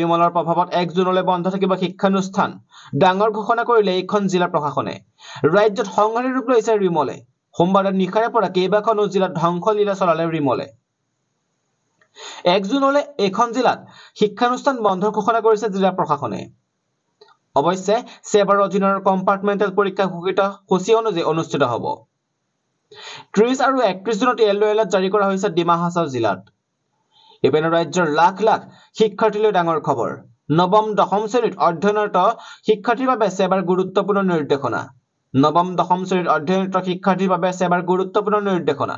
পৰিমলৰ প্ৰভাৱত এক জুনলৈ বন্ধ থাকিব শিক্ষানুষ্ঠান ডাঙৰ ঘোষণা কৰিলে এইখন জিলা প্ৰশাসনে ৰাজ্যত সংহাৰী ৰূপ লৈছে ৰিমলে সোমবাৰৰ নিশাৰে পৰা কেইবাখনো জিলাত ধ্বংসলীলা চলালে ৰিমলে এক জুনলৈ এইখন জিলাত শিক্ষানুষ্ঠান বন্ধ ঘোষণা কৰিছে জিলা প্ৰশাসনে অৱশ্যে ছেবাৰ অধীনৰ কম্পাৰ্টমেণ্টেল পৰীক্ষা ঘোষিত সূচী অনুযায়ী অনুষ্ঠিত হ'ব ত্ৰিশ আৰু একত্ৰিশ জুনত য়েল' এলাৰ্ট জাৰি কৰা হৈছে ডিমা হাছাও জিলাত ইপিনে ৰাজ্যৰ লাখ লাখ শিক্ষাৰ্থীলৈ ডাঙৰ খবৰ নৱম দশম শ্ৰেণীত অধ্যয়নৰত শিক্ষাৰ্থীৰ বাবে ছেবাৰ গুৰুত্বপূৰ্ণ নিৰ্দেশনা নৱম দশম শ্ৰেণীত অধ্যয়নৰত শিক্ষাৰ্থীৰ বাবে ছেবাৰ গুৰুত্বপূৰ্ণ নিৰ্দেশনা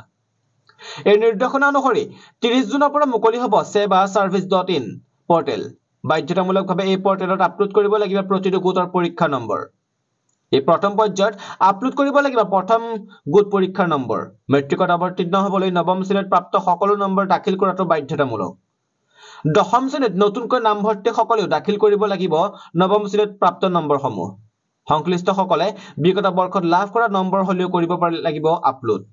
এই নিৰ্দেশনা অনুসৰি ত্ৰিশ জুনৰ পৰা মুকলি হ'ব Seva service dot in portal বাধ্যতামূলকভাৱে এই পৰ্টেলত আপলোড কৰিব লাগিব প্ৰতিটো গোটৰ পৰীক্ষা নম্বৰ এই প্ৰথম পৰ্যায়ত আপলোড কৰিব লাগিব প্ৰথম গোট পৰীক্ষাৰ নম্বৰ মেট্ৰিকত অৱতীৰ্ণ হ'বলৈ নৱম শ্ৰেণীত প্ৰাপ্ত সকলো নম্বৰ দাখিল কৰাটো বাধ্যতামূলক দশম শ্ৰেণীত নতুনকৈ নামভৰ্তি সকলেও দাখিল কৰিব লাগিব নৱম শ্ৰেণীত প্ৰাপ্ত নম্বৰসমূহ সংশ্লিষ্টসকলে বিগত বৰ্ষত লাভ কৰা নম্বৰ হ'লেও কৰিব লাগিব আপলোড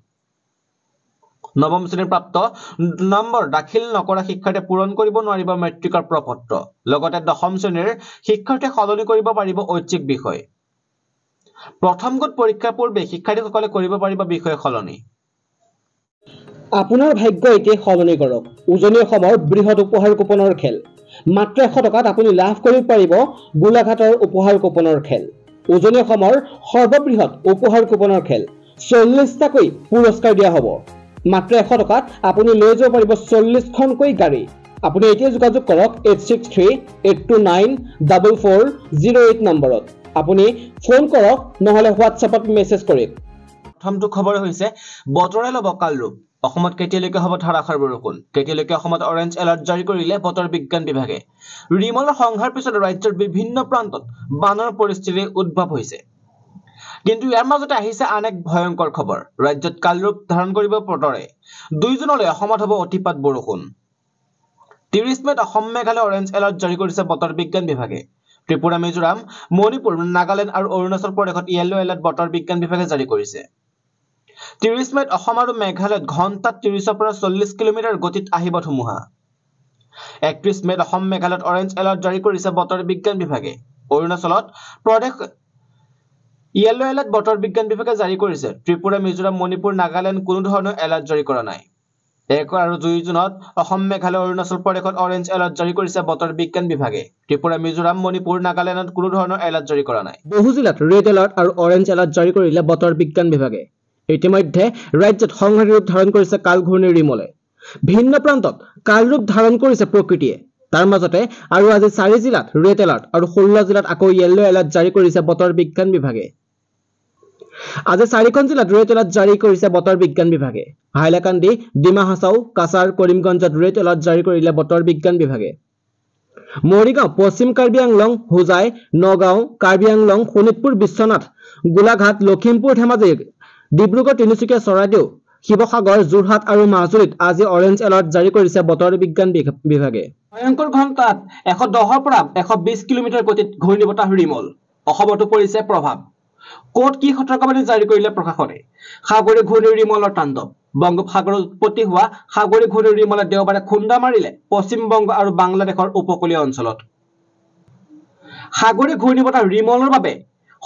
নৱম শ্ৰেণীৰ প্ৰাপ্ত নম্বৰ দাখিল নকৰা শিক্ষাৰ্থীয়ে পূৰণ কৰিব নোৱাৰিব মেট্ৰিকৰ প্ৰ পত্ৰ লগতে দশম শ্ৰেণীৰ শিক্ষাৰ্থীয়ে সলনি কৰিব পাৰিব ঐচ্ছিক বিষয় প্ৰথম গোট পৰীক্ষাৰ পূৰ্বে শিক্ষাৰ্থীসকলে কৰিব পাৰিব বিষয় সলনি আপোনাৰ ভাগ্য এতিয়াই সলনি কৰক উজনি অসমৰ বৃহৎ উপহাৰ কোপনৰ খেল মাত্ৰ এশ টকাত আপুনি লাভ কৰিব পাৰিব গোলাঘাটৰ উপহাৰ কোপনৰ খেল উজনি অসমৰ সৰ্ববৃহৎ উপহাৰ কোপনৰ খেল চল্লিশটাকৈ পুৰস্কাৰ দিয়া হ'ব মাত্ৰ এশ টকাত আপুনি লৈ যাব পাৰিব চল্লিশখনকৈ গাড়ী আপুনি এতিয়া যোগাযোগ কৰক eight six three eight two nine double four zero' eight নম্বৰত আপুনি ফোন কৰক নহ'লে হোৱাটছএপত মেছেজ কৰিম প্ৰথমটো খবৰ হৈছে বতৰে ল'ব ৰূপ অসমত কেতিয়ালৈকে হ'ব ধাৰাষাৰ বৰষুণ কেতিয়ালৈকে অসমত অৰেঞ্জ এলাৰ্ট জাৰি কৰিলে বতৰ বিজ্ঞান বিভাগে ৰিমলৰ সংহাৰ পিছত ৰাজ্যৰ বিভিন্ন প্ৰান্তত বানৰ পৰিস্থিতিৰ উদ্ভৱ হৈছে কিন্তু ইয়াৰ মাজতে আহিছে আন এক ভয়ংকৰ খবৰ ৰাজ্যত কাল ৰূপ ধাৰণ কৰিব বতৰে দুইজনলৈ অসমত হ'ব অতিপাত বৰষুণ ত্ৰিশ মে'ত অসম মেঘালয় অৰেঞ্জ এলাৰ্ট জাৰি কৰিছে বতৰ বিজ্ঞান বিভাগে ত্ৰিপুৰা মিজোৰাম মণিপুৰ নাগালেণ্ড আৰু অৰুণাচল প্ৰদেশত য়েল্ল' এলাৰ্ট বতৰ বিজ্ঞান বিভাগে জাৰি কৰিছে ত্ৰিছ মে'ত অসম আৰু মেঘালয়ত ঘণ্টাত ত্ৰিছৰ পৰা চল্লিছ কিলোমিটাৰ গতিত আহিব ধুমুহা একত্ৰিছ মে'ত অসম মেঘালয়ত অৰেঞ্জ এলাৰ্ট জাৰি কৰিছে বতৰ বিজ্ঞান বিভাগে অৰুণাচলত প্ৰদেশ য়েল্ল' এলাৰ্ট বতৰ বিজ্ঞান বিভাগে জাৰি কৰিছে ত্ৰিপুৰা মিজোৰাম মণিপুৰ নাগালেণ্ড কোনো ধৰণৰ এলাৰ্ট জাৰি কৰা নাই এক আৰু দুই জুনত অসম মেঘালয় অৰুণাচল প্ৰদেশত অৰেঞ্জ এলাৰ্ট জাৰি কৰিছে বতৰ বিজ্ঞান বিভাগে ত্ৰিপুৰা মিজোৰাম মণিপুৰ নাগালেণ্ডত কোনো ধৰণৰ এলাৰ্ট জাৰি কৰা নাই বহু জিলাত ৰেড এলাৰ্ট আৰু অৰেঞ্জ এলাৰ্ট জাৰি কৰিলে বতৰ বিজ্ঞান বিভাগে ইতিমধ্যে ৰাজ্যত সংহাৰী ৰূপ ধাৰণ কৰিছে কাল ঘূৰ্ণীৰ ৰিমলে ভিন্ন প্ৰান্তত কালৰূপ ধাৰণ কৰিছে প্ৰকৃতিয়ে তাৰ মাজতে আৰু আজি চাৰি জিলাত ৰেড এলাৰ্ট আৰু ষোল্ল জিলাত আকৌ য়েল্ল' এলাৰ্ট জাৰি কৰিছে বতৰ বিজ্ঞান বিভাগে আজি চাৰিখন জিলাত ৰুৱে তলাত জাৰি কৰিছে বতৰ বিজ্ঞান বিভাগে হাইলাকান্দি ডিমা হাছাও কাছাৰ কৰিমগঞ্জত ৰুৱে তলাত জাৰি কৰিলে বতৰ বিজ্ঞান বিভাগে মৰিগাঁও পশ্চিম কাৰ্বি আংলং হোজাই নগাঁও কাৰ্বি আংলং শোণিতপুৰ বিশ্বনাথ গোলাঘাট লখিমপুৰ ধেমাজি ডিব্ৰুগড় তিনিচুকীয়া চৰাইদেউ শিৱসাগৰ যোৰহাট আৰু মাজুলীত আজি অৰেঞ্জ এলাৰ্ট জাৰি কৰিছে বতৰ বিজ্ঞান বিভাগে ভয়ংকৰ ঘণ্টাত এশ দহৰ পৰা এশ বিশ কিলোমিটাৰ গতিত ঘূৰ্ণীবতাহ ৰিমল অসমতো পৰিছে প্ৰভাৱ কত কি সতৰ্কবাণী জাৰি কৰিলে প্ৰশাসনে সাগৰী ৰিমলৰ তাণ্ডৱ বংগোপসাগৰত উৎপত্তি হোৱা সাগৰী ৰিমলে দেওবাৰে খুন্দা মাৰিলে পশ্চিমবংগ আৰু বাংলাদেশৰ উপকূলীয় অঞ্চলত সাগৰী ঘূৰ্ণীবতাহ ৰিমলৰ বাবে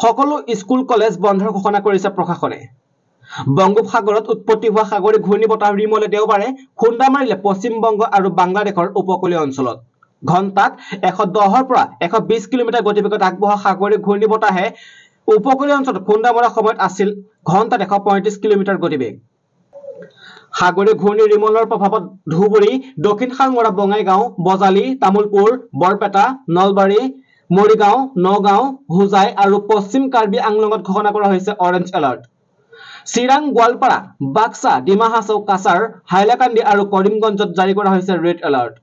সকলো স্কুল কলেজ বন্ধৰ ঘোষণা কৰিছে প্ৰশাসনে বংগোপসাগৰত উৎপত্তি হোৱা সাগৰী ঘূৰ্ণীবতাহ ৰিমলে দেওবাৰে খুন্দা মাৰিলে পশ্চিমবংগ আৰু বাংলাদেশৰ উপকূলীয় অঞ্চলত ঘণ্টাত এশ দহৰ পৰা এশ বিশ কিলোমিটাৰ গতিবেগত আগবঢ়া সাগৰী বতাহে উপকূলীয় অঞ্চলত খুন্দা মৰা সময়ত আছিল ঘণ্টাত এশ পঁয়ত্ৰিশ কিলোমিটাৰ গতিবেগ সাগৰীয় ঘূৰ্ণী ৰিমলৰ প্ৰভাৱত ধুবুৰী দক্ষিণ খালমৰা বঙাইগাঁও বজালী তামোলপুৰ বৰপেটা নলবাৰী মৰিগাঁও নগাঁও হোজাই আৰু পশ্চিম কাৰ্বি আংলঙত ঘোষণা কৰা হৈছে অৰেঞ্জ এলাৰ্ট চিৰাং গোৱালপাৰা বাক্সা ডিমা হাছৌ কাছাৰ হাইলাকান্দি আৰু কৰিমগঞ্জত জাৰি কৰা হৈছে ৰেড এলাৰ্ট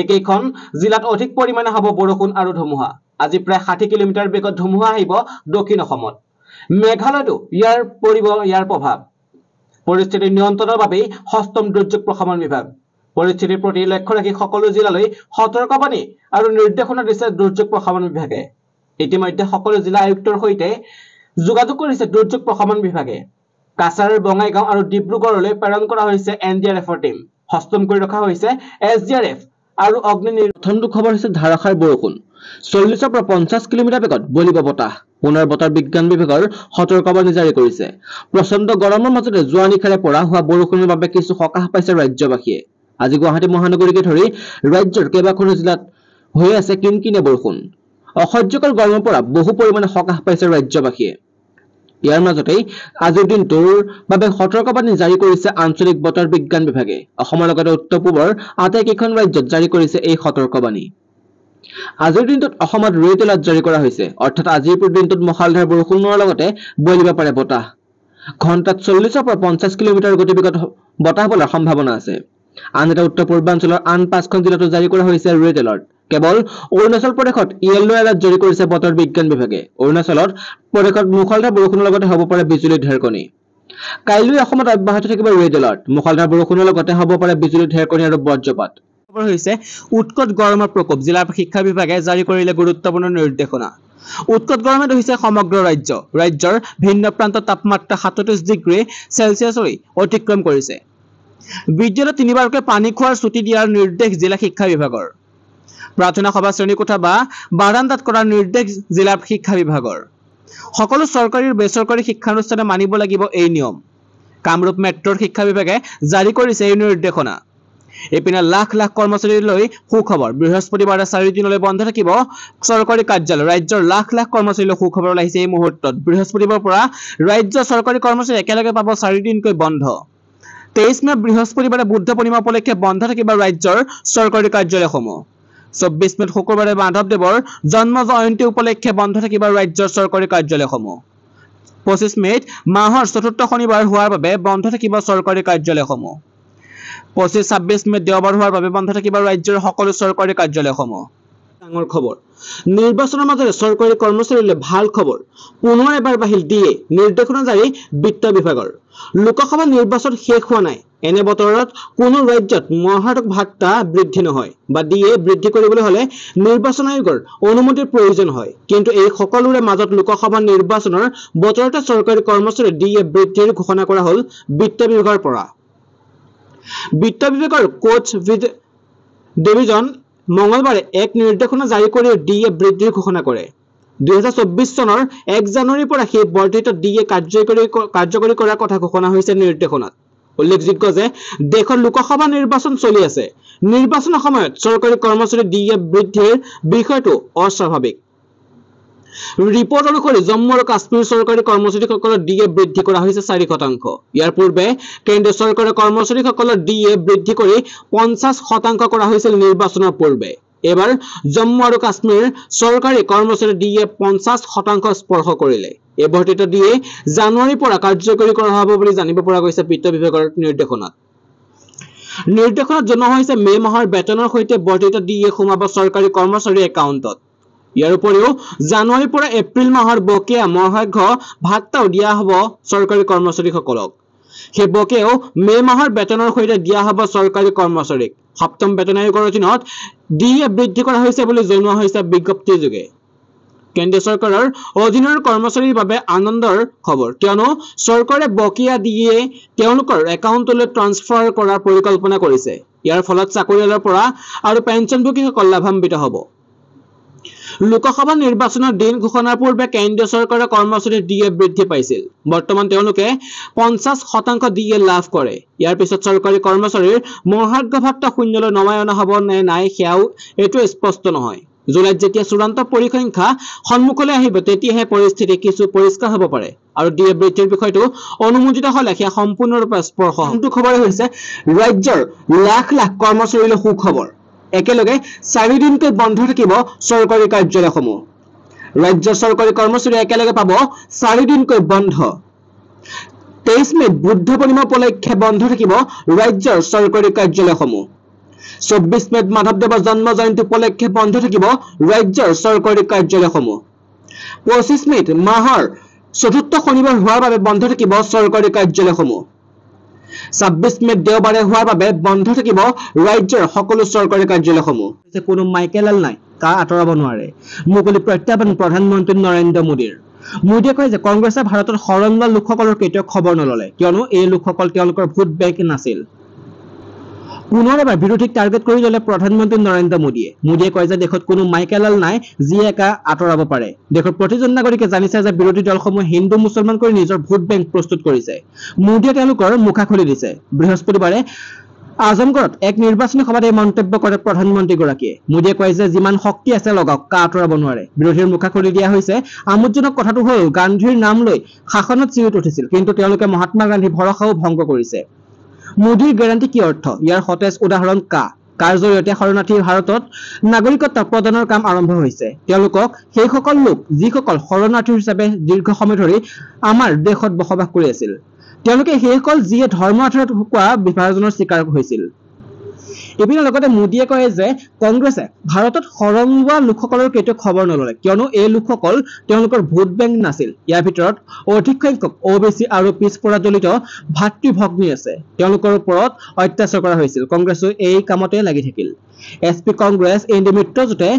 এইকেইখন জিলাত অধিক পৰিমাণে হ'ব বৰষুণ আৰু ধুমুহা আজি প্ৰায় ষাঠি কিলোমিটাৰ বেগত ধুমুহা আহিব দক্ষিণ অসমত মেঘালয়তো ইয়াৰ পৰিব ইয়াৰ প্ৰভাৱ পৰিস্থিতি নিয়ন্ত্ৰণৰ বাবেই সষ্টম দুৰ্যোগ প্ৰশমন বিভাগ পৰিস্থিতিৰ প্ৰতি লক্ষ্য ৰাখি সকলো জিলালৈ সতৰ্কবাণী আৰু নিৰ্দেশনা দিছে দুৰ্যোগ প্ৰশমন বিভাগে ইতিমধ্যে সকলো জিলা আয়ুক্তৰ সৈতে যোগাযোগ কৰিছে দুৰ্যোগ প্ৰশমন বিভাগে কাছাৰ বঙাইগাঁও আৰু ডিব্ৰুগড়লৈ প্ৰেৰণ কৰা হৈছে এন ডি আৰ এফৰ টীম সষ্টম কৰি ৰখা হৈছে এছ ডি আৰ এফ আৰু অগ্নি প্ৰথমটো খবৰ হৈছে ধাৰাষাৰ বৰষুণ চল্লিশৰ পৰা পঞ্চাশ কিলোমিটাৰ বেগত বলিব বতাহ পুনৰ বতৰ বিজ্ঞান বিভাগৰ সতৰ্কবাণী জাৰি কৰিছে প্ৰচণ্ড গৰমৰ মাজতে যোৱা নিশাৰে পৰা হোৱা বৰষুণৰ বাবে কিছু সকাহ পাইছে ৰাজ্যবাসীয়ে আজি গুৱাহাটী মহানগৰীকে ধৰি ৰাজ্যৰ কেইবাখনো জিলাত হৈ আছে কিনকিনে বৰষুণ অসহ্যকৰ গৰমৰ পৰা বহু পৰিমাণে সকাহ পাইছে ৰাজ্যবাসীয়ে ইয়াৰ মাজতেই আজিৰ দিনটোৰ বাবে সতৰ্কবাণী জাৰি কৰিছে আঞ্চলিক বতৰ বিজ্ঞান বিভাগে অসমৰ লগতে উত্তৰ পূবৰ আটাইকেইখন ৰাজ্যত জাৰি কৰিছে এই সতৰ্কবাণী আজিৰ দিনটোত অসমত ৰেড এলাৰ্ট জাৰি কৰা হৈছে অৰ্থাৎ আজিৰ পূৰ দিনটোত মহালধাৰ বৰষুণৰ লগতে বলিব পাৰে বতাহ ঘণ্টাত চল্লিশৰ পৰা পঞ্চাশ কিলোমিটাৰ গতিবেগত বতাহ বলাৰ সম্ভাৱনা আছে আনহাতে উত্তৰ পূৰ্বাঞ্চলৰ আন পাঁচখন জিলাতো জাৰি কৰা হৈছে ৰেড এলাৰ্ট কেৱল অৰুণাচল প্ৰদেশত য়েল্ল' এলাৰ্ট জাৰি কৰিছে বতৰ বিজ্ঞান বিভাগে অৰুণাচলত প্ৰদেশত মুখালধাৰ বৰষুণৰ লগতে হ'ব পাৰে বিজুলী ঢেৰকণি কাইলৈ অসমত অব্যাহত থাকিব ৰেড এলাৰ্ট মুখালধাৰ বৰষুণৰ লগতে হ'ব পাৰে বিজুলী ঢেৰকণি আৰু বজ্ৰপাত হৈছে উৎকট গৰমৰ প্ৰকোপ জিলা শিক্ষা বিভাগে জাৰি কৰিলে গুৰুত্বপূৰ্ণ নিৰ্দেশনা উৎকট গৰমে ধৰিছে সমগ্ৰ ৰাজ্য ৰাজ্যৰ ভিন্ন প্ৰান্তত তাপমাত্ৰা সাতত্ৰিছ ডিগ্ৰী চেলচিয়াছলৈ অতিক্ৰম কৰিছে বিদ্যালয়ত তিনিবাৰকৈ পানী খোৱাৰ ছুটি দিয়াৰ নিৰ্দেশ জিলা শিক্ষা বিভাগৰ প্ৰাৰ্থনা সভা শ্ৰেণীকোঠা বা বাৰান্দাত কৰাৰ নিৰ্দেশ জিলা শিক্ষা বিভাগৰ সকলো চৰকাৰী আৰু বেচৰকাৰী শিক্ষানুষ্ঠানে মানিব লাগিব এই নিয়ম কামৰূপ মেট্ৰ'ৰ শিক্ষা বিভাগে জাৰি কৰিছে এই নিৰ্দেশনা ইপিনে লাখ লাখ কৰ্মচাৰীলৈ সুখবৰ বৃহস্পতিবাৰে চাৰিদিনলৈ বন্ধ থাকিব চৰকাৰী কাৰ্যালয় ৰাজ্যৰ লাখ লাখ কৰ্মচাৰীলৈ সুখবৰ ওলাইছে এই মুহূৰ্তত বৃহস্পতিবাৰৰ পৰা ৰাজ্যৰ চৰকাৰী কৰ্মচাৰী একেলগে পাব চাৰিদিনকৈ বন্ধ তেইছ মে বৃহস্পতিবাৰে বুদ্ধ পূৰ্ণিমা উপলক্ষে বন্ধ থাকিব ৰাজ্যৰ চৰকাৰী কাৰ্যালয়সমূহ চৌবিশ মেত শুকুৰবাৰে মাধৱদেৱৰ জন্ম জয়ন্তী উপলক্ষে বন্ধ থাকিব ৰাজ্যৰ চৰকাৰী কাৰ্যালয়সমূহ পঁচিশ মেত মাহৰ চতুৰ্থ শনিবাৰ হোৱাৰ বাবে বন্ধ থাকিব চৰকাৰী কাৰ্যালয়সমূহ পঁচিশ ছাব্বিশ মে দেওবাৰ হোৱাৰ বাবে বন্ধ থাকিব ৰাজ্যৰ সকলো চৰকাৰী কাৰ্যালয়সমূহ ডাঙৰ খবৰ নিৰ্বাচনৰ মাজেৰে চৰকাৰী কৰ্মচাৰীলৈ ভাল খবৰ পুনৰ এবাৰ বাঢ়িল ডি এ নিৰ্দেশনা জাৰি বিত্ত বিভাগৰ লোকসভা নিৰ্বাচন শেষ হোৱা নাই এনে বতৰত কোনো ৰাজ্যত মহাৰাতক ভাট্টা বৃদ্ধি নহয় বা ডি এ বৃদ্ধি কৰিবলৈ হ'লে নিৰ্বাচন আয়োগৰ অনুমতিৰ প্ৰয়োজন হয় কিন্তু এই সকলোৰে মাজত লোকসভা নিৰ্বাচনৰ বতৰতে চৰকাৰী কৰ্মচাৰী এ বৃদ্ধিৰ ঘোষণা কৰা হ'ল বিত্ত বিভাগৰ পৰা বিত্ত বিভাগের কোচ ডিভিজন মঙ্গলবাৰে এক নিৰ্দেশনা জাৰি কৰি ডি এ বৃদ্ধিৰ ঘোষণা কৰে দুহেজাৰ চনৰ এক জানুৱাৰীৰ পৰা সেই বৰ্ধিত ডি এ কাৰ্যকৰী কাৰ্যকৰী কৰাৰ কথা ঘোষণা হৈছে নিৰ্দেশনাত উল্লেখযোগ্য যে দেশত লোকসভা নিৰ্বাচন চলি আছে নিৰ্বাচনৰ সময়ত চৰকাৰী কৰ্মচাৰী ডি এ বৃদ্ধিৰ বিষয়টো অস্বাভাৱিক ৰিপৰ্ট অনুসৰি জম্মু আৰু কাশ্মীৰ চৰকাৰী কৰ্মচাৰীসকলৰ ডি এ বৃদ্ধি কৰা হৈছে চাৰি শতাংশ ইয়াৰ পূৰ্বে কেন্দ্ৰীয় চৰকাৰে কৰ্মচাৰীসকলৰ ডি এ বৃদ্ধি কৰি পঞ্চাছ শতাংশ কৰা হৈছিল নিৰ্বাচনৰ পূৰ্বে এইবাৰ জম্মু আৰু কাশ্মীৰ চৰকাৰী কৰ্মচাৰী ডি এ পঞ্চাছ শতাংশ স্পৰ্শ কৰিলে এই বৰ্ধিত ডি এ জানুৱাৰীৰ পৰা কাৰ্যকৰী কৰা হ'ব বুলি জানিব পৰা গৈছে বিত্ত বিভাগৰ নিৰ্দেশনাত নিৰ্দেশনাত জনোৱা হৈছে মে' মাহৰ বেতনৰ সৈতে বৰ্ধিত ডি এ সোমাব চৰকাৰী কৰ্মচাৰীৰ একাউণ্টত ইয়াৰ উপৰিও জানুৱাৰীৰ পৰা এপ্ৰিল মাহৰ বকেয়া মহাৰ্ঘ ভাত্তাও দিয়া হ'ব চৰকাৰী কৰ্মচাৰীসকলক সেই বকেয়াও মে মাহৰ বেতনৰ সৈতে দিয়া হ'ব চৰকাৰী কৰ্মচাৰীক সপ্তম বেতন আয়োগৰ অধীনত ডি এ বৃদ্ধি কৰা হৈছে বুলি জনোৱা হৈছে যোগে কেন্দ্ৰীয় চৰকাৰৰ অধীনৰ কৰ্মচাৰীৰ বাবে আনন্দৰ খবৰ কিয়নো চৰকাৰে বকেয়া দিয়ে তেওঁলোকৰ একাউণ্টলৈ ট্ৰান্সফাৰ কৰাৰ পৰিকল্পনা কৰিছে ইয়াৰ ফলত চাকৰিয়ালৰ পৰা আৰু পেঞ্চনভোগীসকল লাভান্বিত হ'ব লোকসভা নিৰ্বাচনৰ দিন ঘোষণাৰ পূৰ্বে কেন্দ্ৰীয় সৰকাৰেৰ কৰ্মচাৰীৰ ডি এ বৃদ্ধি পাইছিল বৰ্তমান তেওঁলোকে পঞ্চাশ শতাংশ ডি এ লাভ কৰে ইয়াৰ পিছত চৰকাৰী কৰ্মচাৰীৰ কর্মচারীর মহার্ঘভাত শূন্যলৈ নমাই অনা হব নে নাই সেয়াও এইটো স্পষ্ট নহয় জুলাইত যেতিয়া চূড়ান্ত পৰিসংখ্যা সন্মুখলৈ আহিব তেতিয়াহে পৰিস্থিতি কিছু পৰিষ্কাৰ হব পাৰে আৰু ডি এ বৃদ্ধিৰ বিষয়টো অনুমোদিত হলে সেয়া সম্পূৰ্ণৰূপে স্পৰ্শ খবৰ হৈছে ৰাজ্যৰ লাখ লাখ কৰ্মচাৰীলৈ সুখবৰ একেলগে চাৰিদিনকৈ বন্ধ থাকিব চৰকাৰী কাৰ্যালয়সমূহ ৰাজ্য চৰকাৰী কৰ্মচাৰীয়ে একেলগে পাব চাৰিদিনকৈ বন্ধ তেইশ মে'ত বুদ্ধ পূৰ্ণিমা উপলক্ষে বন্ধ থাকিব ৰাজ্যৰ চৰকাৰী কাৰ্যালয়সমূহ চৌবিশ মে'ত মাধৱদেৱৰ জন্ম জয়ন্তী উপলক্ষে বন্ধ থাকিব ৰাজ্যৰ চৰকাৰী কাৰ্যালয়সমূহ পঁচিছ মে'ত মাহৰ চতুৰ্থ শনিবাৰ হোৱাৰ বাবে বন্ধ থাকিব চৰকাৰী কাৰ্যালয়সমূহ ছাব্বিছ মে'ত দেওবাৰে হোৱাৰ বাবে বন্ধ থাকিব ৰাজ্যৰ সকলো চৰকাৰী কাৰ্যালয়সমূহ কোনো মাইকেলাল নাই তাৰ আঁতৰাব নোৱাৰে মুকলি প্ৰত্যাহ্বান প্ৰধানমন্ত্ৰী নৰেন্দ্ৰ মোদীৰ মোদীয়ে কয় যে কংগ্ৰেছে ভাৰতত শৰণ লোৱা লোকসকলৰ কেতিয়াও খবৰ নললে কিয়নো এই লোকসকল তেওঁলোকৰ ভোট বেংক নাছিল পুনৰ এবাৰ বিৰোধীক টাৰ্গেট কৰি ললে প্ৰধানমন্ত্ৰী নৰেন্দ্ৰ মোদীয়ে মোদীয়ে কয় যে দেশত কোনো মাইকেলাল নাই যিয়ে একা আঁতৰাব পাৰে দেশৰ প্ৰতিজন নাগৰিকে জানিছে যে বিৰোধী দলসমূহে হিন্দু মুছলমান কৰি নিজৰ ভোট বেংক প্ৰস্তুত কৰিছে মোদীয়ে তেওঁলোকৰ মুখা খুলি দিছে বৃহস্পতিবাৰে আজমগড়ত এক নিৰ্বাচনী সভাত এই মন্তব্য কৰে প্ৰধানমন্ত্ৰীগৰাকীয়ে মোদীয়ে কয় যে যিমান শক্তি আছে লগাওক কা আঁতৰাব নোৱাৰে বিৰোধীৰ মুখা খুলি দিয়া হৈছে আমোদজনক কথাটো হ'ল গান্ধীৰ নাম লৈ শাসনত চিঞৰি উঠিছিল কিন্তু তেওঁলোকে মহাত্মা গান্ধীৰ ভৰসাও ভংগ কৰিছে মোদীৰ গেৰাণ্টি কি অৰ্থ ইয়াৰ সতেজ উদাহৰণ কা কাৰ জৰিয়তে শৰণাৰ্থী ভাৰতত নাগৰিকত্ব প্ৰদানৰ কাম আৰম্ভ হৈছে তেওঁলোকক সেইসকল লোক যিসকল শৰণাৰ্থী হিচাপে দীৰ্ঘ সময় ধৰি আমাৰ দেশত বসবাস কৰি আছিল তেওঁলোকে সেইসকল যিয়ে ধৰ্ম আধাৰত হোৱা বিভাজনৰ স্বীকাৰ হৈছিল ইপিনে লগতে মোদীয়ে কয় যে কংগ্ৰেছে ভাৰতত সৰং লোৱা লোকসকলৰ কেতিয়াও খবৰ নললে কিয়নো এই লোকসকল তেওঁলোকৰ ভোট বেংক নাছিল ইয়াৰ ভিতৰত অধিক সংখ্যক অ' বি চি আৰু পিছপৰা দলিত ভাতৃ ভগ্নী আছে তেওঁলোকৰ ওপৰত অত্যাচাৰ কৰা হৈছিল কংগ্ৰেছো এই কামতে লাগি থাকিল এছ পি কংগ্ৰেছ এই ডি মিত্ৰজোঁটে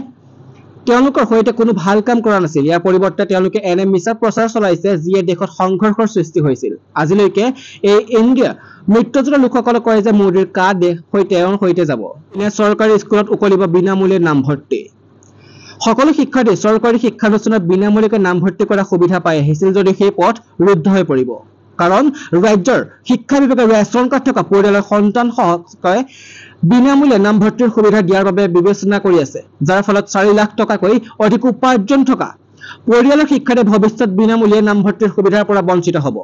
তেওঁলোকৰ সৈতে কোনো ভাল কাম কৰা নাছিল ইয়াৰ পৰিৱৰ্তে তেওঁলোকে এনে মিছা প্ৰচাৰ চলাইছে যিয়ে দেশত সংঘৰ্ষৰ সৃষ্টি হৈছিল আজিলৈকে এই ইণ্ডিয়া মৃত্যুজোৰা লোকসকলে কয় যে মোদীৰ কা দেশ হৈ তেওঁৰ সৈতে যাব এনে চৰকাৰী স্কুলত উকলিব বিনামূলীয়া নামভৰ্তি সকলো শিক্ষাৰ্থীয়ে চৰকাৰী শিক্ষানুষ্ঠানত বিনামূলীয়াকৈ নামভৰ্তি কৰাৰ সুবিধা পাই আহিছিল যদি সেই পথ ৰুদ্ধ হৈ পৰিব কাৰণ ৰাজ্যৰ শিক্ষা বিভাগে ৰেচন কাৰ্ড থকা পৰিয়ালৰ সন্তানসকলে বিনামূলীয়া নামভৰ্তিৰ সুবিধা দিয়াৰ বাবে বিবেচনা কৰি আছে যাৰ ফলত চাৰি লাখ টকাকৈ অধিক উপাৰ্জন থকা পৰিয়ালৰ শিক্ষাৰে ভৱিষ্যত বিনামূলীয়া নামভৰ্তিৰ সুবিধাৰ পৰা বঞ্চিত হ'ব